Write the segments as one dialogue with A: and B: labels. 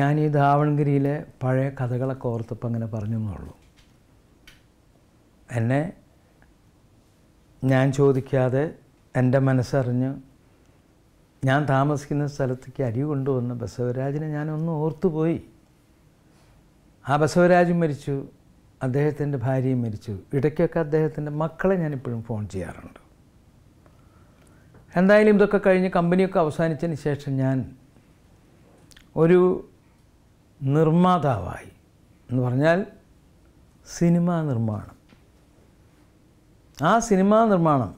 A: ഞാൻ ഈ ധാവൺഗിരിയിലെ പഴയ കഥകളൊക്കെ ഓർത്തപ്പോൾ അങ്ങനെ പറഞ്ഞു എന്നുള്ളൂ എന്നെ ഞാൻ ചോദിക്കാതെ എൻ്റെ മനസ്സറിഞ്ഞ് ഞാൻ താമസിക്കുന്ന സ്ഥലത്തേക്ക് അരി കൊണ്ടുവന്ന ബസവരാജിനെ ഞാനൊന്ന് ഓർത്തുപോയി ആ ബസവരാജ് മരിച്ചു അദ്ദേഹത്തിൻ്റെ ഭാര്യയും മരിച്ചു ഇടയ്ക്കൊക്കെ അദ്ദേഹത്തിൻ്റെ മക്കളെ ഞാനിപ്പോഴും ഫോൺ ചെയ്യാറുണ്ട് എന്തായാലും ഇതൊക്കെ കഴിഞ്ഞ് കമ്പനിയൊക്കെ അവസാനിച്ചതിന് ശേഷം ഞാൻ ഒരു നിർമ്മാതാവായി എന്ന് പറഞ്ഞാൽ സിനിമാ നിർമ്മാണം ആ സിനിമാ നിർമ്മാണം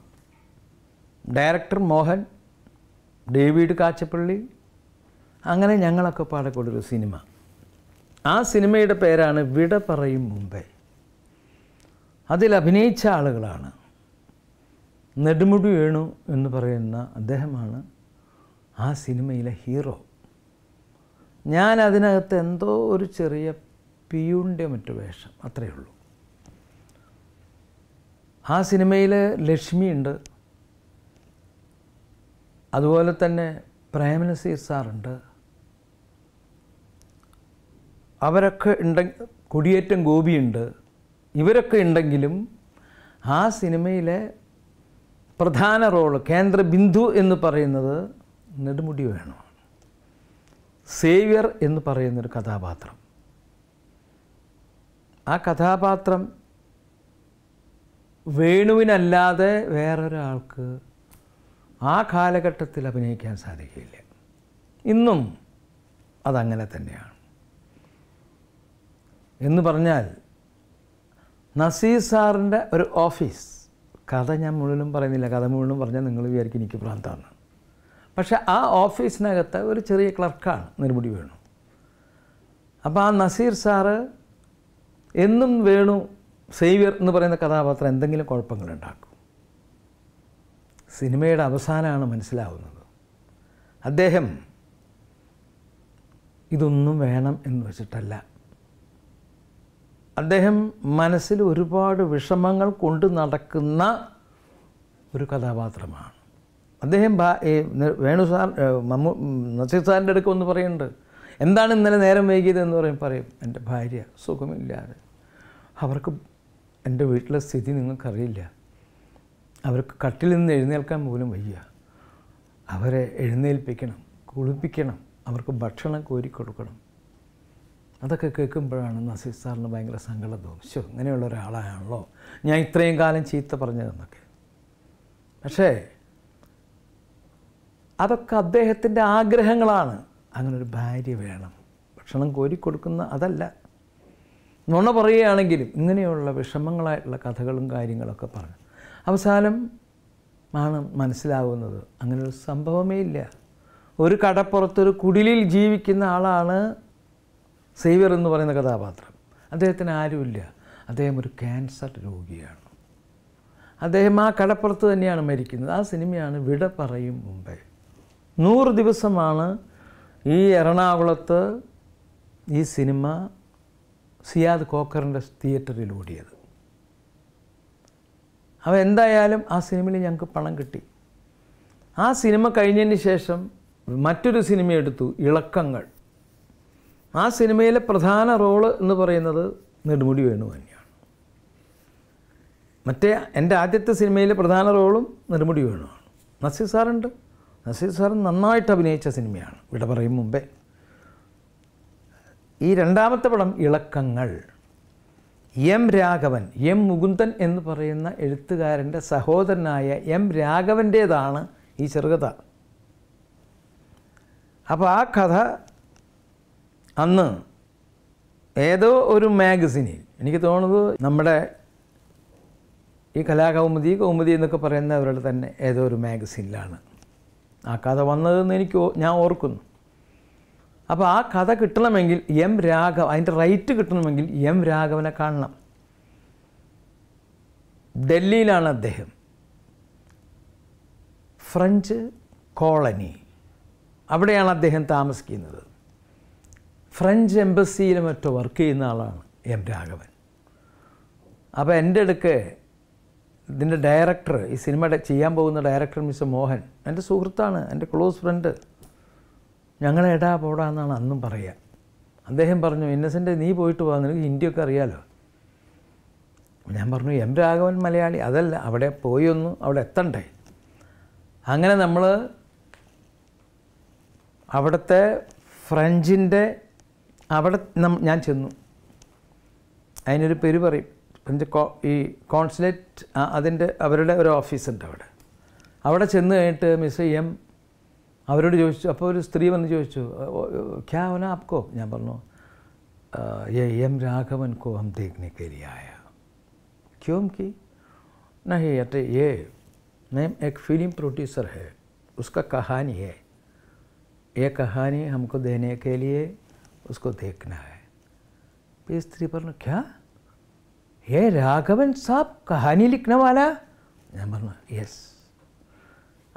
A: ഡയറക്ടർ മോഹൻ ഡേവിഡ് കാച്ചപ്പള്ളി അങ്ങനെ ഞങ്ങളൊക്കെ പാടക്കൂടൊരു സിനിമ ആ സിനിമയുടെ പേരാണ് വിട പറയും മുമ്പേ അതിൽ അഭിനയിച്ച ആളുകളാണ് നെടുമുടി വേണു എന്ന് പറയുന്ന അദ്ദേഹമാണ് ആ സിനിമയിലെ ഹീറോ ഞാൻ അതിനകത്ത് എന്തോ ഒരു ചെറിയ പിയുണ്ടെ മറ്റു വേഷം അത്രയേ ഉള്ളൂ ആ സിനിമയിൽ ഉണ്ട് അതുപോലെ തന്നെ പ്രേമനസീർ സാറുണ്ട് അവരൊക്കെ ഉണ്ടെങ്കിൽ കൊടിയേറ്റം ഗോപിയുണ്ട് ഇവരൊക്കെ ഉണ്ടെങ്കിലും ആ സിനിമയിലെ പ്രധാന റോള് കേന്ദ്ര ബിന്ദു എന്ന് പറയുന്നത് നെടുമുടി വേണോ സേവ്യർ എന്ന് പറയുന്നൊരു കഥാപാത്രം ആ കഥാപാത്രം വേണുവിനല്ലാതെ വേറൊരാൾക്ക് ആ കാലഘട്ടത്തിൽ അഭിനയിക്കാൻ സാധിക്കില്ല ഇന്നും അതങ്ങനെ തന്നെയാണ് എന്ന് പറഞ്ഞാൽ നസീർ സാറിൻ്റെ ഒരു ഓഫീസ് കഥ ഞാൻ മുഴുവനും പറയുന്നില്ല കഥ മുഴുവനും പറഞ്ഞാൽ നിങ്ങൾ വിചാരിക്കും എനിക്ക് ഭ്രാന്താണ് പക്ഷെ ആ ഓഫീസിനകത്ത് ഒരു ചെറിയ ക്ലർക്കാണ് നിർമുടി വേണു അപ്പോൾ ആ നസീർ സാറ് എന്നും വേണു സേവ്യർ എന്ന് പറയുന്ന കഥാപാത്രം എന്തെങ്കിലും കുഴപ്പങ്ങളുണ്ടാക്കും സിനിമയുടെ അവസാനമാണ് മനസ്സിലാവുന്നത് അദ്ദേഹം ഇതൊന്നും വേണം എന്ന് വെച്ചിട്ടല്ല അദ്ദേഹം മനസ്സിൽ ഒരുപാട് വിഷമങ്ങൾ കൊണ്ടു നടക്കുന്ന ഒരു കഥാപാത്രമാണ് അദ്ദേഹം ഈ വേണു സാർ മമ്മു നസീർ സാറിൻ്റെ അടുക്ക ഒന്ന് പറയുന്നുണ്ട് എന്താണ് ഇന്നലെ നേരം എന്ന് പറയും പറയും എൻ്റെ ഭാര്യ സുഖമില്ലാതെ അവർക്ക് എൻ്റെ വീട്ടിലെ സ്ഥിതി നിങ്ങൾക്കറിയില്ല അവർക്ക് കട്ടിൽ നിന്ന് എഴുന്നേൽക്കാൻ പോലും വയ്യ അവരെ എഴുന്നേൽപ്പിക്കണം കുളിപ്പിക്കണം അവർക്ക് ഭക്ഷണം കോരി കൊടുക്കണം അതൊക്കെ കേൾക്കുമ്പോഴാണ് നസീർ സാറിന് ഭയങ്കര സങ്കട ദോഷം അങ്ങനെയുള്ള ഒരാളാണല്ലോ ഞാൻ ഇത്രയും കാലം ചീത്ത പറഞ്ഞതെന്നൊക്കെ പക്ഷേ അതൊക്കെ അദ്ദേഹത്തിൻ്റെ ആഗ്രഹങ്ങളാണ് അങ്ങനൊരു ഭാര്യ വേണം ഭക്ഷണം കോരിക്കൊടുക്കുന്ന അതല്ല നുണ പറയുകയാണെങ്കിലും ഇങ്ങനെയുള്ള വിഷമങ്ങളായിട്ടുള്ള കഥകളും കാര്യങ്ങളൊക്കെ പറഞ്ഞു അവസാനം ആണ് മനസ്സിലാവുന്നത് അങ്ങനൊരു സംഭവമേ ഇല്ല ഒരു കടപ്പുറത്തൊരു കുടിലിൽ ജീവിക്കുന്ന ആളാണ് സേവ്യർ എന്ന് പറയുന്ന കഥാപാത്രം അദ്ദേഹത്തിന് ആരുമില്ല അദ്ദേഹം ഒരു ക്യാൻസർ രോഗിയാണ് അദ്ദേഹം ആ കടപ്പുറത്ത് തന്നെയാണ് മരിക്കുന്നത് ആ സിനിമയാണ് വിട പറയും മുമ്പേ നൂറ് ദിവസമാണ് ഈ എറണാകുളത്ത് ഈ സിനിമ സിയാദ് കോക്കറിൻ്റെ തിയേറ്ററിൽ ഓടിയത് അവ എന്തായാലും ആ സിനിമയിൽ ഞങ്ങൾക്ക് പണം കിട്ടി ആ സിനിമ കഴിഞ്ഞതിന് ശേഷം മറ്റൊരു സിനിമ എടുത്തു ഇളക്കങ്ങൾ ആ സിനിമയിലെ പ്രധാന റോള് എന്ന് പറയുന്നത് നെടുമുടി വേണു തന്നെയാണ് മറ്റേ എൻ്റെ ആദ്യത്തെ സിനിമയിലെ പ്രധാന റോളും നെടുമുടി വേണുവാണ് നസീർ സാറുണ്ട് നസീർ സാർ നന്നായിട്ട് അഭിനയിച്ച സിനിമയാണ് ഇവിടെ പറയും മുമ്പേ ഈ രണ്ടാമത്തെ പടം ഇളക്കങ്ങൾ എം രാഘവൻ എം മുകുന്ദൻ എന്ന് പറയുന്ന എഴുത്തുകാരൻ്റെ സഹോദരനായ എം രാഘവൻ്റേതാണ് ഈ ചെറുകഥ അപ്പോൾ ആ കഥ അന്ന് ഏതോ ഒരു മാഗസിനിൽ എനിക്ക് തോന്നുന്നത് നമ്മുടെ ഈ കലാകൗമുദി കൗമുദി എന്നൊക്കെ പറയുന്നവരുടെ തന്നെ ഏതോ ഒരു മാഗസിനിലാണ് ആ കഥ വന്നതെന്ന് എനിക്ക് ഞാൻ ഓർക്കുന്നു അപ്പോൾ ആ കഥ കിട്ടണമെങ്കിൽ എം രാഘവ അതിൻ്റെ റൈറ്റ് കിട്ടണമെങ്കിൽ എം രാഘവനെ കാണണം ഡൽഹിയിലാണ് അദ്ദേഹം ഫ്രഞ്ച് കോളനി അവിടെയാണ് അദ്ദേഹം താമസിക്കുന്നത് ഫ്രഞ്ച് എംബസിയിലും മറ്റോ വർക്ക് ചെയ്യുന്ന ആളാണ് എം രാഘവൻ അപ്പോൾ എൻ്റെ അടുക്ക് ഇതിൻ്റെ ഡയറക്ടർ ഈ സിനിമ ചെയ്യാൻ പോകുന്ന ഡയറക്ടർ മിസ്റ്റർ മോഹൻ എൻ്റെ സുഹൃത്താണ് എൻ്റെ ക്ലോസ് ഫ്രണ്ട് ഞങ്ങളെ എടാ പോടാ എന്നാണ് അന്നും പറയുക അദ്ദേഹം പറഞ്ഞു ഇന്നസെൻ്റ് നീ പോയിട്ട് പോകാൻ നിനക്ക് ഹിന്ദിയൊക്കെ അറിയാലോ ഞാൻ പറഞ്ഞു എം രാഘവൻ മലയാളി അതല്ല അവിടെ പോയി ഒന്ന് അവിടെ എത്തണ്ടേ അങ്ങനെ നമ്മൾ അവിടുത്തെ ഫ്രഞ്ചിൻ്റെ അവിടെ ഞാൻ ചെന്നു അതിനൊരു പേര് പറയും कोंसुलेट अवर ऑफीस अवड़ चंद मिस् एम चो अब स्त्री वन चो क्या होना आपको या एम राघवन को हम देखने के लिए आया क्यों की नहीं अटे ये मैम एक फिल्म प्रोड्यूसर है उसका कहानी है ये कहानी हमको देने के लिए उसको देखना है स्त्री पर क्या ഹേ രാഘവൻ സാബ് കഹാനി ലിഖ്നവാല ഞാൻ പറഞ്ഞു യെസ്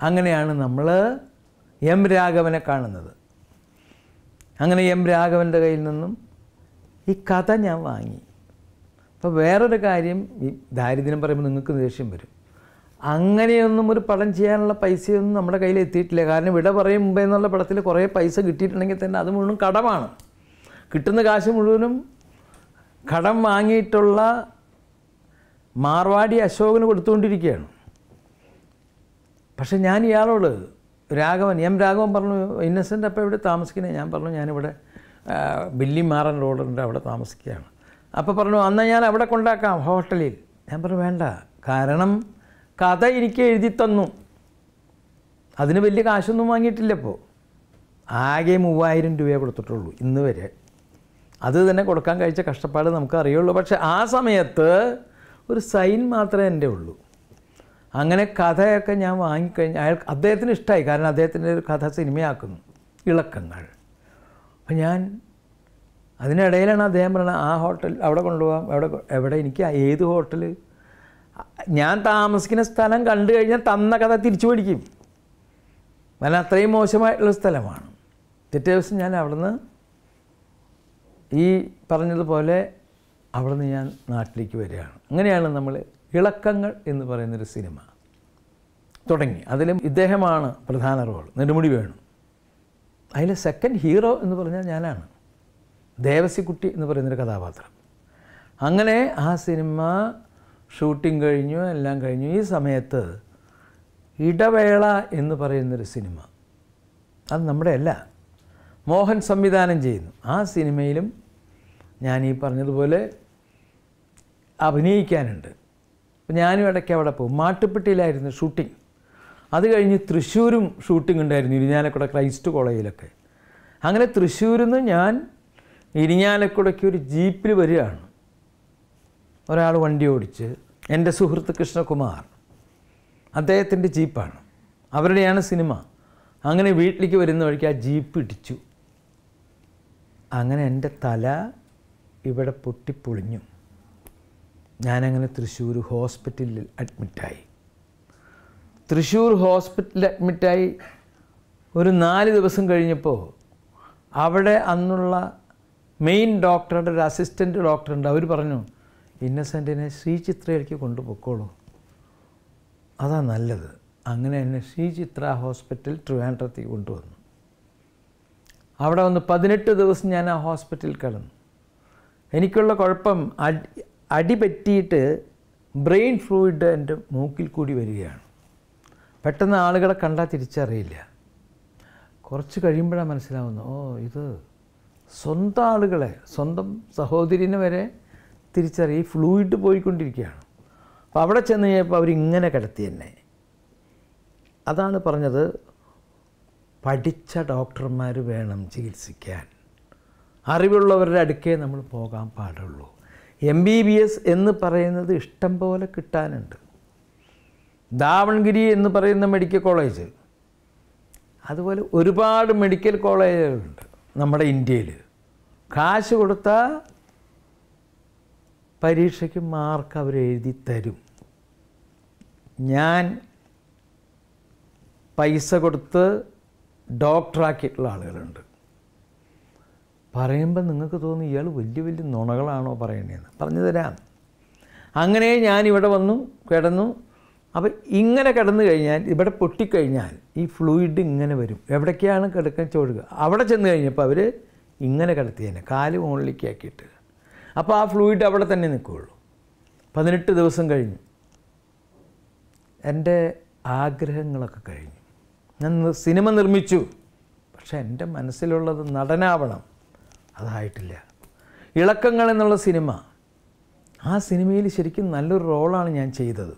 A: അങ്ങനെയാണ് നമ്മൾ എം രാഘവനെ കാണുന്നത് അങ്ങനെ എം രാഘവൻ്റെ കയ്യിൽ നിന്നും ഈ കഥ ഞാൻ വാങ്ങി അപ്പോൾ വേറൊരു കാര്യം ഈ ദാരിദ്ര്യം പറയുമ്പോൾ നിങ്ങൾക്ക് ദേഷ്യം വരും അങ്ങനെയൊന്നും ഒരു പടം ചെയ്യാനുള്ള പൈസയൊന്നും നമ്മുടെ കയ്യിൽ എത്തിയിട്ടില്ല കാരണം ഇവിടെ പറയും മുമ്പേ എന്നുള്ള പടത്തിൽ കുറേ പൈസ കിട്ടിയിട്ടുണ്ടെങ്കിൽ തന്നെ അത് മുഴുവൻ കടമാണ് കിട്ടുന്ന കാശ് മുഴുവനും കടം വാങ്ങിയിട്ടുള്ള മാർവാടി അശോകന് കൊടുത്തുകൊണ്ടിരിക്കുകയാണ് പക്ഷെ ഞാൻ ഇയാളോട് രാഘവൻ എം രാഘവൻ പറഞ്ഞു ഇന്നസെൻ്റ് അപ്പോൾ ഇവിടെ താമസിക്കുന്നത് ഞാൻ പറഞ്ഞു ഞാനിവിടെ മാറൻ റോഡുണ്ട് അവിടെ താമസിക്കുകയാണ് അപ്പോൾ പറഞ്ഞു അന്ന് ഞാൻ അവിടെ കൊണ്ടാക്കാം ഹോട്ടലിൽ ഞാൻ പറഞ്ഞു വേണ്ട കാരണം കഥ എനിക്ക് എഴുതി തന്നു അതിന് വലിയ കാശൊന്നും വാങ്ങിയിട്ടില്ല ഇപ്പോൾ ആകെ മൂവായിരം രൂപയെ കൊടുത്തിട്ടുള്ളൂ ഇന്ന് വരെ അത് തന്നെ കൊടുക്കാൻ കഴിച്ച കഷ്ടപ്പാട് അറിയുള്ളൂ പക്ഷേ ആ സമയത്ത് ഒരു സൈൻ മാത്രമേ എൻ്റെ ഉള്ളൂ അങ്ങനെ കഥയൊക്കെ ഞാൻ വാങ്ങിക്കഴിഞ്ഞാൽ അയാൾ അദ്ദേഹത്തിന് ഇഷ്ടമായി കാരണം അദ്ദേഹത്തിൻ്റെ ഒരു കഥ സിനിമയാക്കുന്നു ഇളക്കങ്ങൾ അപ്പം ഞാൻ അതിനിടയിലാണ് അദ്ദേഹം പറയുന്നത് ആ ഹോട്ടൽ അവിടെ കൊണ്ടുപോകാം എവിടെ എവിടെ എനിക്ക് ഏത് ഹോട്ടൽ ഞാൻ താമസിക്കുന്ന സ്ഥലം കണ്ടു കഴിഞ്ഞാൽ തന്ന കഥ തിരിച്ചു പിടിക്കും കാരണം അത്രയും മോശമായിട്ടുള്ള സ്ഥലമാണ് പിറ്റേ ദിവസം ഞാൻ അവിടുന്ന് ഈ പറഞ്ഞതുപോലെ അവിടെ നിന്ന് ഞാൻ നാട്ടിലേക്ക് വരികയാണ് അങ്ങനെയാണ് നമ്മൾ ഇളക്കങ്ങൾ എന്ന് പറയുന്നൊരു സിനിമ തുടങ്ങി അതിലും ഇദ്ദേഹമാണ് പ്രധാന റോൾ നെടുമുടി വേണു അതിൽ സെക്കൻഡ് ഹീറോ എന്ന് പറഞ്ഞാൽ ഞാനാണ് ദേവസിക്കുട്ടി എന്ന് പറയുന്നൊരു കഥാപാത്രം അങ്ങനെ ആ സിനിമ ഷൂട്ടിംഗ് കഴിഞ്ഞു എല്ലാം കഴിഞ്ഞു ഈ സമയത്ത് ഇടവേള എന്ന് പറയുന്നൊരു സിനിമ അത് നമ്മുടെ അല്ല മോഹൻ സംവിധാനം ചെയ്യുന്നു ആ സിനിമയിലും ഞാൻ ഈ പറഞ്ഞതുപോലെ അഭിനയിക്കാനുണ്ട് അപ്പം ഞാനും ഇടയ്ക്ക് അവിടെ പോകും മാട്ടുപ്പെട്ടിയിലായിരുന്നു ഷൂട്ടിംഗ് അത് കഴിഞ്ഞ് തൃശ്ശൂരും ഷൂട്ടിംഗ് ഉണ്ടായിരുന്നു ഇരിഞ്ഞാലക്കുട ക്രൈസ്റ്റ് കോളേജിലൊക്കെ അങ്ങനെ തൃശ്ശൂരിൽ നിന്ന് ഞാൻ ഇരിഞ്ഞാലക്കുടയ്ക്ക് ഒരു ജീപ്പിൽ വരികയാണ് ഒരാൾ വണ്ടി ഓടിച്ച് എൻ്റെ സുഹൃത്ത് കൃഷ്ണകുമാർ അദ്ദേഹത്തിൻ്റെ ജീപ്പാണ് അവരുടെയാണ് സിനിമ അങ്ങനെ വീട്ടിലേക്ക് വരുന്ന വഴിക്ക് ആ ജീപ്പ് ഇടിച്ചു അങ്ങനെ എൻ്റെ തല ഇവിടെ പൊട്ടിപ്പൊളിഞ്ഞു ഞാനങ്ങനെ തൃശ്ശൂർ ഹോസ്പിറ്റലിൽ അഡ്മിറ്റായി തൃശ്ശൂർ ഹോസ്പിറ്റലിൽ അഡ്മിറ്റായി ഒരു നാല് ദിവസം കഴിഞ്ഞപ്പോൾ അവിടെ അന്നുള്ള മെയിൻ ഡോക്ടറുടെ ഒരു അസിസ്റ്റൻറ്റ് ഡോക്ടറുണ്ട് അവർ പറഞ്ഞു ഇന്നസെൻറ്റിനെ ശ്രീചിത്രയിലേക്ക് കൊണ്ടുപോയിക്കോളൂ അതാ നല്ലത് അങ്ങനെ എന്നെ ശ്രീചിത്ര ഹോസ്പിറ്റൽ ട്രിവാൻഡ്രത്തേക്ക് കൊണ്ടുവന്നു അവിടെ വന്ന് പതിനെട്ട് ദിവസം ഞാൻ ആ ഹോസ്പിറ്റലിൽ കിടന്നു എനിക്കുള്ള കുഴപ്പം അടി അടി പറ്റിയിട്ട് ബ്രെയിൻ ഫ്ലൂയിഡ് എൻ്റെ മൂക്കിൽ കൂടി വരികയാണ് പെട്ടെന്ന് ആളുകളെ കണ്ടാൽ തിരിച്ചറിയില്ല കുറച്ച് കഴിയുമ്പോഴാണ് മനസ്സിലാവുന്നത് ഓ ഇത് സ്വന്തം ആളുകളെ സ്വന്തം സഹോദരിനെ വരെ തിരിച്ചറിയും ഈ ഫ്ലൂയിഡ് പോയിക്കൊണ്ടിരിക്കുകയാണ് അപ്പോൾ അവിടെ ചെന്ന് കഴിഞ്ഞപ്പോൾ അവരിങ്ങനെ കിടത്തി എന്നെ അതാണ് പറഞ്ഞത് പഠിച്ച ഡോക്ടർമാർ വേണം ചികിത്സിക്കാൻ അറിവുള്ളവരുടെ അടുക്കേ നമ്മൾ പോകാൻ പാടുള്ളൂ എം ബി ബി എസ് എന്ന് പറയുന്നത് ഇഷ്ടം പോലെ കിട്ടാനുണ്ട് ദാവൺഗിരി എന്ന് പറയുന്ന മെഡിക്കൽ കോളേജ് അതുപോലെ ഒരുപാട് മെഡിക്കൽ കോളേജുകളുണ്ട് നമ്മുടെ ഇന്ത്യയിൽ കാശ് കൊടുത്താൽ പരീക്ഷയ്ക്ക് മാർക്ക് അവർ എഴുതി തരും ഞാൻ പൈസ കൊടുത്ത് ഡോക്ടറാക്കിയിട്ടുള്ള ആളുകളുണ്ട് പറയുമ്പോൾ നിങ്ങൾക്ക് തോന്നുന്നു ഇയാൾ വലിയ വലിയ നുണകളാണോ പറയണേന്ന് പറഞ്ഞു തരാം അങ്ങനെ ഞാൻ ഇവിടെ വന്നു കിടന്നു അപ്പം ഇങ്ങനെ കിടന്നു കഴിഞ്ഞാൽ ഇവിടെ പൊട്ടിക്കഴിഞ്ഞാൽ ഈ ഫ്ലൂയിഡ് ഇങ്ങനെ വരും എവിടേക്കാണ് കിടക്കാൻ ചോടുക അവിടെ ചെന്ന് കഴിഞ്ഞപ്പോൾ അവർ ഇങ്ങനെ കിടത്തിയേനെ കാല് മുകളിലേക്ക് ആക്കിയിട്ട് അപ്പോൾ ആ ഫ്ലൂയിഡ് അവിടെ തന്നെ നിൽക്കുകയുള്ളൂ പതിനെട്ട് ദിവസം കഴിഞ്ഞു എൻ്റെ ആഗ്രഹങ്ങളൊക്കെ കഴിഞ്ഞു ഞാൻ സിനിമ നിർമ്മിച്ചു പക്ഷേ എൻ്റെ മനസ്സിലുള്ളത് നടനാവണം അതായിട്ടില്ല ഇളക്കങ്ങൾ എന്നുള്ള സിനിമ ആ സിനിമയിൽ ശരിക്കും നല്ലൊരു റോളാണ് ഞാൻ ചെയ്തത്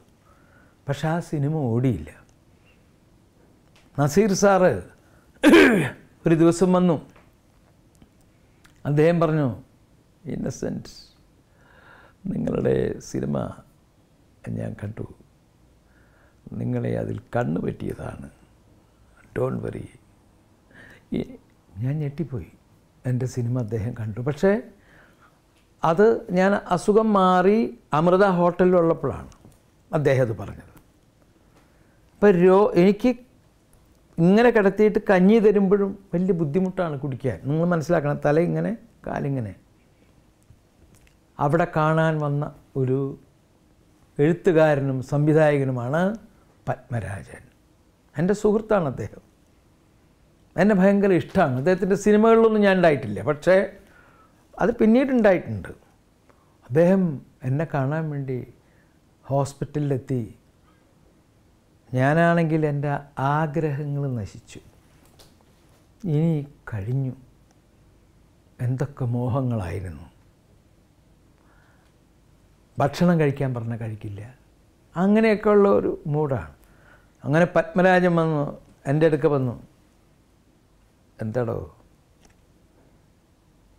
A: പക്ഷെ ആ സിനിമ ഓടിയില്ല നസീർ സാറ് ഒരു ദിവസം വന്നു അദ്ദേഹം പറഞ്ഞു ഇന്നസെൻറ്റ് നിങ്ങളുടെ സിനിമ ഞാൻ കണ്ടു നിങ്ങളെ അതിൽ കണ്ണു പറ്റിയതാണ് ഡോണ്ട് വറി ഞാൻ ഞെട്ടിപ്പോയി എൻ്റെ സിനിമ അദ്ദേഹം കണ്ടു പക്ഷേ അത് ഞാൻ അസുഖം മാറി അമൃത ഹോട്ടലിലുള്ളപ്പോഴാണ് അദ്ദേഹം അത് പറഞ്ഞത് അപ്പം രോ എനിക്ക് ഇങ്ങനെ കിടത്തിയിട്ട് കഞ്ഞി തരുമ്പോഴും വലിയ ബുദ്ധിമുട്ടാണ് കുടിക്കാൻ നിങ്ങൾ മനസ്സിലാക്കണം തല ഇങ്ങനെ കാലിങ്ങനെ അവിടെ കാണാൻ വന്ന ഒരു എഴുത്തുകാരനും സംവിധായകനുമാണ് പത്മരാജൻ എൻ്റെ സുഹൃത്താണ് അദ്ദേഹം എന്നെ ഭയങ്കര ഇഷ്ടമാണ് അദ്ദേഹത്തിൻ്റെ സിനിമകളിലൊന്നും ഞാൻ ഉണ്ടായിട്ടില്ല പക്ഷേ അത് പിന്നീട് ഉണ്ടായിട്ടുണ്ട് അദ്ദേഹം എന്നെ കാണാൻ വേണ്ടി ഹോസ്പിറ്റലിലെത്തി ഞാനാണെങ്കിൽ എൻ്റെ ആഗ്രഹങ്ങൾ നശിച്ചു ഇനി കഴിഞ്ഞു എന്തൊക്കെ മോഹങ്ങളായിരുന്നു ഭക്ഷണം കഴിക്കാൻ പറഞ്ഞാൽ കഴിക്കില്ല അങ്ങനെയൊക്കെയുള്ള ഒരു മൂഡാണ് അങ്ങനെ പത്മരാജൻ വന്നു എൻ്റെ അടുക്ക വന്നു എന്താണോ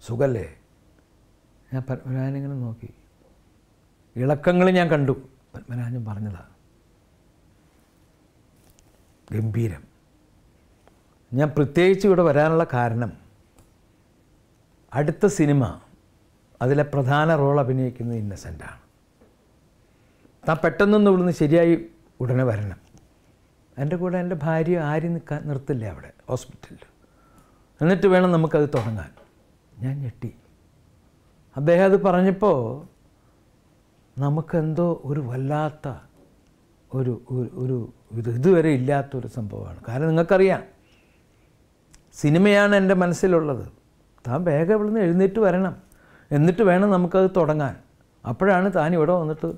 A: സുഖല്ലേ ഞാൻ പത്മനാഭനിങ്ങനെ നോക്കി ഇളക്കങ്ങൾ ഞാൻ കണ്ടു പത്മനാഭൻ പറഞ്ഞതാണ് ഗംഭീരം ഞാൻ പ്രത്യേകിച്ച് ഇവിടെ വരാനുള്ള കാരണം അടുത്ത സിനിമ അതിലെ പ്രധാന റോൾ അഭിനയിക്കുന്നത് ഇന്നസെൻ്റാണ് താൻ പെട്ടെന്നൊന്നും ഇവിടുന്ന് ശരിയായി ഉടനെ വരണം എൻ്റെ കൂടെ എൻ്റെ ഭാര്യ ആരും നിൽക്കാൻ നിർത്തില്ല അവിടെ ഹോസ്പിറ്റലിൽ എന്നിട്ട് വേണം നമുക്കത് തുടങ്ങാൻ ഞാൻ ഞെട്ടി അദ്ദേഹം അത് പറഞ്ഞപ്പോൾ നമുക്കെന്തോ ഒരു വല്ലാത്ത ഒരു ഒരു ഇതുവരെ ഇല്ലാത്തൊരു സംഭവമാണ് കാരണം നിങ്ങൾക്കറിയാം സിനിമയാണ് എൻ്റെ മനസ്സിലുള്ളത് താൻ വേഗം ഇവിടെ നിന്ന് എഴുന്നേറ്റ് വരണം എന്നിട്ട് വേണം നമുക്കത് തുടങ്ങാൻ അപ്പോഴാണ് താൻ ഇവിടെ വന്നിട്ട്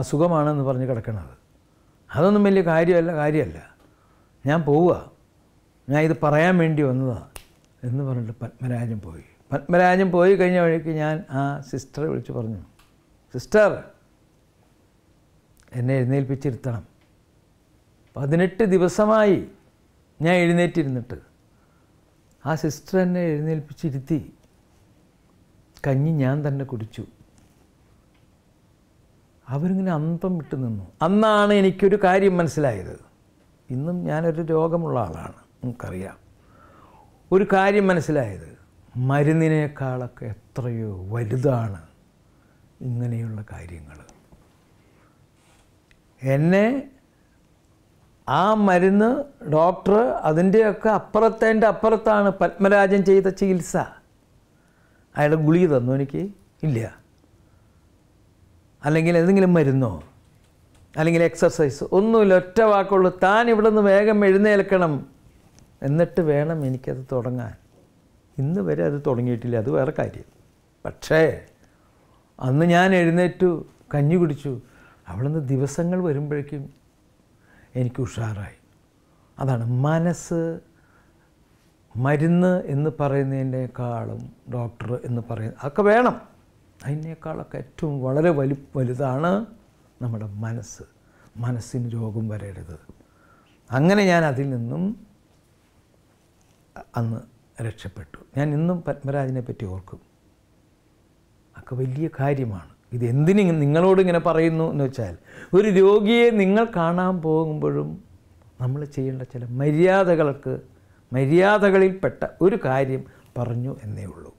A: അസുഖമാണെന്ന് പറഞ്ഞ് കിടക്കണത് അതൊന്നും വലിയ കാര്യമല്ല കാര്യമല്ല ഞാൻ പോവുക ഞാൻ ഇത് പറയാൻ വേണ്ടി വന്നതാണ് എന്ന് പറഞ്ഞിട്ട് പത്മരാജൻ പോയി പത്മരാജൻ പോയി കഴിഞ്ഞ വഴിക്ക് ഞാൻ ആ സിസ്റ്ററെ വിളിച്ച് പറഞ്ഞു സിസ്റ്റർ എന്നെ എഴുന്നേൽപ്പിച്ചിരുത്തണം പതിനെട്ട് ദിവസമായി ഞാൻ എഴുന്നേറ്റിരുന്നിട്ട് ആ സിസ്റ്റർ എന്നെ എഴുന്നേൽപ്പിച്ചിരുത്തി കഞ്ഞി ഞാൻ തന്നെ കുടിച്ചു അവരിങ്ങനെ അന്തം വിട്ടു നിന്നു അന്നാണ് എനിക്കൊരു കാര്യം മനസ്സിലായത് ഇന്നും ഞാനൊരു രോഗമുള്ള ആളാണ് നമുക്കറിയാം ഒരു കാര്യം മനസ്സിലായത് മരുന്നിനേക്കാളൊക്കെ എത്രയോ വലുതാണ് ഇങ്ങനെയുള്ള കാര്യങ്ങൾ എന്നെ ആ മരുന്ന് ഡോക്ടർ അതിൻ്റെയൊക്കെ അപ്പുറത്തേൻ്റെ അപ്പുറത്താണ് പത്മരാജൻ ചെയ്ത ചികിത്സ അയാൾ ഗുളിക തന്നു എനിക്ക് ഇല്ല അല്ലെങ്കിൽ എന്തെങ്കിലും മരുന്നോ അല്ലെങ്കിൽ എക്സസൈസ് ഒന്നുമില്ല ഒറ്റ വാക്കുള്ളൂ താൻ ഇവിടെ നിന്ന് വേഗം എഴുന്നേൽക്കണം എന്നിട്ട് വേണം എനിക്കത് തുടങ്ങാൻ ഇന്ന് വരെ അത് തുടങ്ങിയിട്ടില്ല അത് വേറെ കാര്യം പക്ഷേ അന്ന് ഞാൻ എഴുന്നേറ്റു കഞ്ഞി കുടിച്ചു അവിടുന്ന് ദിവസങ്ങൾ വരുമ്പോഴേക്കും എനിക്ക് ഉഷാറായി അതാണ് മനസ്സ് മരുന്ന് എന്ന് പറയുന്നതിനേക്കാളും ഡോക്ടർ എന്ന് പറയുന്ന അതൊക്കെ വേണം അതിനേക്കാളൊക്കെ ഏറ്റവും വളരെ വലു വലുതാണ് നമ്മുടെ മനസ്സ് മനസ്സിന് രോഗം വരരുത് അങ്ങനെ ഞാൻ അതിൽ നിന്നും അന്ന് രക്ഷപ്പെട്ടു ഞാൻ ഇന്നും പത്മരാജിനെ പറ്റി ഓർക്കും അതൊക്കെ വലിയ കാര്യമാണ് ഇത് എന്തിനിങ്ങനെ നിങ്ങളോട് ഇങ്ങനെ പറയുന്നു എന്ന് വെച്ചാൽ ഒരു രോഗിയെ നിങ്ങൾ കാണാൻ പോകുമ്പോഴും നമ്മൾ ചെയ്യേണ്ട ചില മര്യാദകൾക്ക് മര്യാദകളിൽപ്പെട്ട ഒരു കാര്യം പറഞ്ഞു എന്നേ ഉള്ളൂ